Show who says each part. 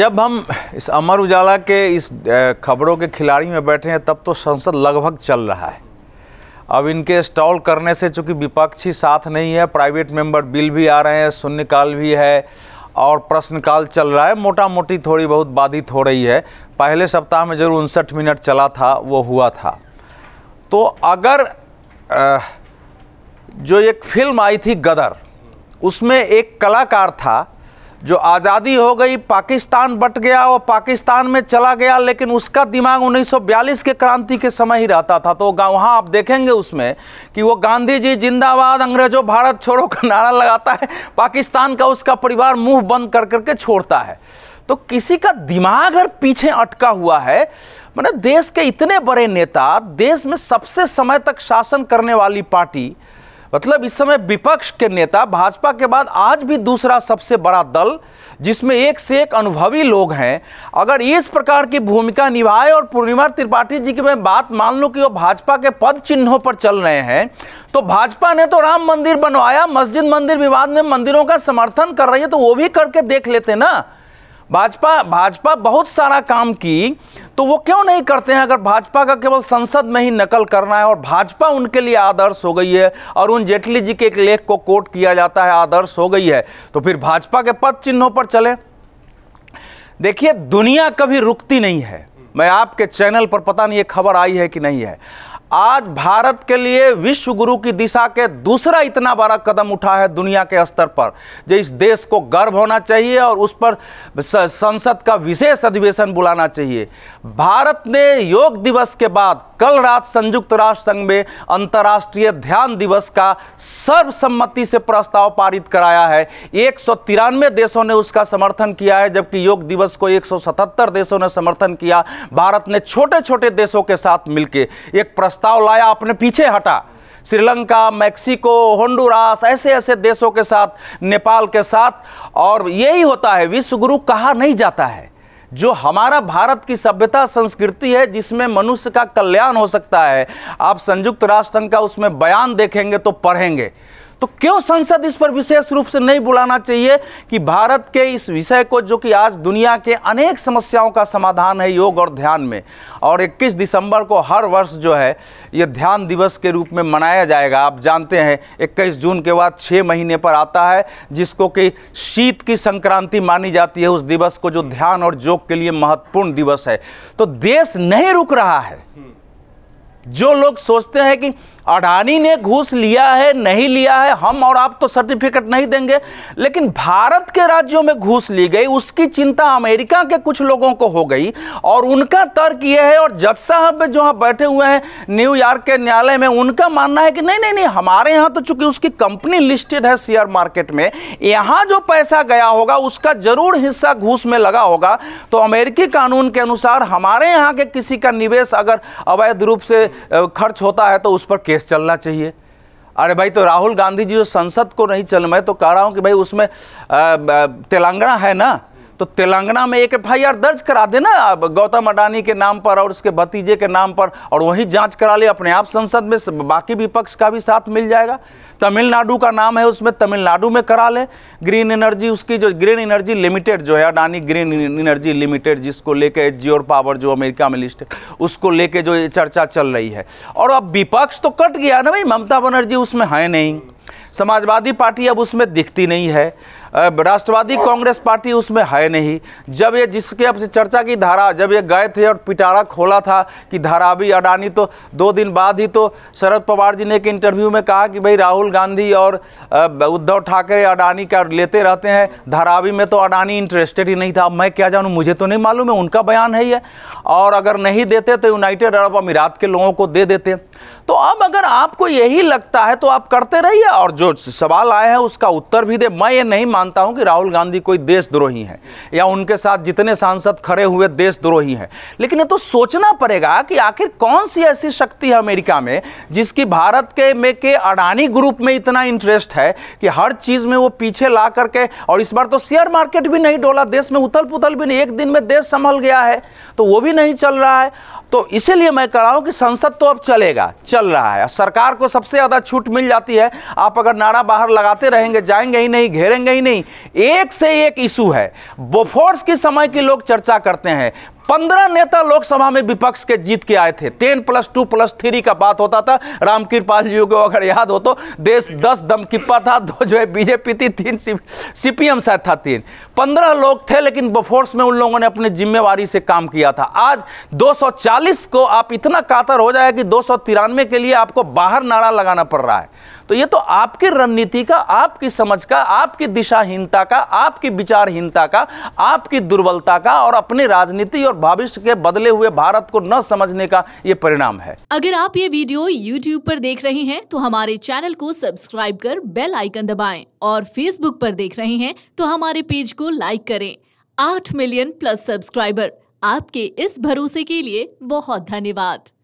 Speaker 1: जब हम इस अमर उजाला के इस खबरों के खिलाड़ी में बैठे हैं तब तो संसद लगभग चल रहा है अब इनके स्टॉल करने से चूँकि विपक्षी साथ नहीं है प्राइवेट मेंबर बिल भी आ रहे हैं शून्यकाल भी है और प्रश्नकाल चल रहा है मोटा मोटी थोड़ी बहुत बाधित हो रही है पहले सप्ताह में जरूर उनसठ मिनट चला था वो हुआ था तो अगर जो एक फिल्म आई थी गदर उसमें एक कलाकार था जो आज़ादी हो गई पाकिस्तान बट गया वो पाकिस्तान में चला गया लेकिन उसका दिमाग 1942 के क्रांति के समय ही रहता था तो गाँव वहाँ आप देखेंगे उसमें कि वो गांधी जी जिंदाबाद अंग्रेजों भारत छोड़ो का नारा लगाता है पाकिस्तान का उसका परिवार मुंह बंद कर करके छोड़ता है तो किसी का दिमाग अगर पीछे अटका हुआ है मैंने देश के इतने बड़े नेता देश में सबसे समय तक शासन करने वाली पार्टी मतलब इस समय विपक्ष के नेता भाजपा के बाद आज भी दूसरा सबसे बड़ा दल जिसमें एक से एक अनुभवी लोग हैं अगर इस प्रकार की भूमिका निभाए और पूर्णिमा त्रिपाठी जी की मैं बात मान लूँ कि वो भाजपा के पद चिन्हों पर चल रहे हैं तो भाजपा ने तो राम मंदिर बनवाया मस्जिद मंदिर विवाद में मंदिरों का समर्थन कर रही है तो वो भी करके देख लेते ना भाजपा भाजपा बहुत सारा काम की तो वो क्यों नहीं करते हैं अगर भाजपा का केवल संसद में ही नकल करना है और भाजपा उनके लिए आदर्श हो गई है और उन जेटली जी के एक लेख को कोट किया जाता है आदर्श हो गई है तो फिर भाजपा के पद चिन्हों पर चले देखिए दुनिया कभी रुकती नहीं है मैं आपके चैनल पर पता नहीं ये खबर आई है कि नहीं है आज भारत के लिए विश्व गुरु की दिशा के दूसरा इतना बड़ा कदम उठा है दुनिया के स्तर पर जो इस देश को गर्व होना चाहिए और उस पर संसद का विशेष अधिवेशन बुलाना चाहिए भारत ने योग दिवस के बाद कल रात संयुक्त राष्ट्र संघ में अंतर्राष्ट्रीय ध्यान दिवस का सर्वसम्मति से प्रस्ताव पारित कराया है एक देशों ने उसका समर्थन किया है जबकि योग दिवस को एक देशों ने समर्थन किया भारत ने छोटे छोटे देशों के साथ मिलकर एक प्रस्ताव प्रस्ताव लाया अपने पीछे हटा श्रीलंका मैक्सिको होंडुरास ऐसे ऐसे देशों के साथ नेपाल के साथ और यही होता है विश्वगुरु कहा नहीं जाता है जो हमारा भारत की सभ्यता संस्कृति है जिसमें मनुष्य का कल्याण हो सकता है आप संयुक्त राष्ट्र संघ का उसमें बयान देखेंगे तो पढ़ेंगे तो क्यों संसद इस पर विशेष रूप से नहीं बुलाना चाहिए कि भारत के इस विषय को जो कि आज दुनिया के अनेक समस्याओं का समाधान है योग और ध्यान में और 21 दिसंबर को हर वर्ष जो है ये ध्यान दिवस के रूप में मनाया जाएगा आप जानते हैं 21 जून के बाद छः महीने पर आता है जिसको कि शीत की संक्रांति मानी जाती है उस दिवस को जो ध्यान और योग के लिए महत्वपूर्ण दिवस है तो देश नहीं रुक रहा है जो लोग सोचते हैं कि अडानी ने घूस लिया है नहीं लिया है हम और आप तो सर्टिफिकेट नहीं देंगे लेकिन भारत के राज्यों में घूस ली गई उसकी चिंता अमेरिका के कुछ लोगों को हो गई और उनका तर्क यह है और जज साहब जो बैठे हुए हैं न्यूयॉर्क के न्यायालय में उनका मानना है कि नहीं नहीं नहीं हमारे यहाँ तो चूंकि उसकी कंपनी लिस्टेड है शेयर मार्केट में यहाँ जो पैसा गया होगा उसका जरूर हिस्सा घूस में लगा होगा तो अमेरिकी कानून के अनुसार हमारे यहाँ के किसी का निवेश अगर अवैध रूप से खर्च होता है तो उस पर केस चलना चाहिए अरे भाई तो राहुल गांधी जी जो संसद को नहीं चल मैं तो कह रहा हूँ कि भाई उसमें तेलंगाना है ना तो तेलंगाना में एक एफ दर्ज करा देना गौतम अडानी के नाम पर और उसके भतीजे के नाम पर और वहीं जांच करा ले अपने आप संसद में बाकी विपक्ष का भी साथ मिल जाएगा तमिलनाडु का नाम है उसमें तमिलनाडु में करा ले ग्रीन एनर्जी उसकी जो ग्रीन एनर्जी लिमिटेड जो है अडानी ग्रीन एनर्जी लिमिटेड जिसको लेके जियोर पावर जो अमेरिका में लिस्ट है उसको लेके जो चर्चा चल रही है और अब विपक्ष तो कट गया ना भाई ममता बनर्जी उसमें है नहीं समाजवादी पार्टी अब उसमें दिखती नहीं है राष्ट्रवादी कांग्रेस पार्टी उसमें है नहीं जब ये जिसके अब चर्चा की धारा जब ये गए थे और पिटारा खोला था कि धारावी अडानी तो दो दिन बाद ही तो शरद पवार जी ने एक इंटरव्यू में कहा कि भाई राहुल गांधी और उद्धव ठाकरे अडानी का लेते रहते हैं धारावी में तो अडानी इंटरेस्टेड ही नहीं था मैं क्या जानूँ मुझे तो नहीं मालूम है उनका बयान है ये और अगर नहीं देते तो यूनाइटेड अरब अमीरात के लोगों को दे देते तो अब अगर आपको यही लगता है तो आप करते रहिए और जो सवाल आया है उसका उत्तर भी दे मैं ये नहीं मानता हूं कि राहुल गांधी कोई देशद्रोही है या उनके साथ जितने सांसद खड़े हुए देशद्रोही हैं लेकिन ये तो सोचना पड़ेगा कि आखिर कौन सी ऐसी शक्ति है अमेरिका में जिसकी भारत के में के अडानी ग्रुप में इतना इंटरेस्ट है कि हर चीज़ में वो पीछे ला करके और इस बार तो शेयर मार्केट भी नहीं डोला देश में उथल पुथल भी नहीं एक दिन में देश संभल गया है तो वो भी नहीं चल रहा है तो इसीलिए मैं कह रहा हूं कि संसद तो अब चलेगा चल चल रहा है सरकार को सबसे ज़्यादा छूट मिल जाती है आप अगर नारा बाहर लगाते रहेंगे जाएंगे ही नहीं घेरेंगे ही नहीं एक से एक इशू है बोफोर्स के समय की लोग चर्चा करते हैं पंद्रह नेता लोकसभा में विपक्ष के जीत के आए थे ten plus two plus three का बात होता था रामकृपाल जी को अगर याद हो तो देश दस दमकिप्पा था दो जो है बीजेपी थी तीन सीपीएम शायद था तीन पंद्रह लोग थे लेकिन बफोर्स में उन लोगों ने अपनी जिम्मेवारी से काम किया था आज 240 को आप इतना कातर हो जाए कि दो के लिए आपको बाहर नारा लगाना पड़ रहा है तो ये तो आपकी रणनीति का आपकी समझ का आपकी दिशाहीनता का आपकी विचारहीनता का आपकी दुर्बलता का और अपनी राजनीति और भविष्य के बदले हुए भारत को न समझने का ये परिणाम है अगर आप ये वीडियो यूट्यूब पर देख रहे हैं तो हमारे चैनल को सब्सक्राइब कर बेल आइकन दबाएं और फेसबुक पर देख रहे हैं तो हमारे पेज को लाइक करें आठ मिलियन प्लस सब्सक्राइबर आपके इस भरोसे के लिए बहुत धन्यवाद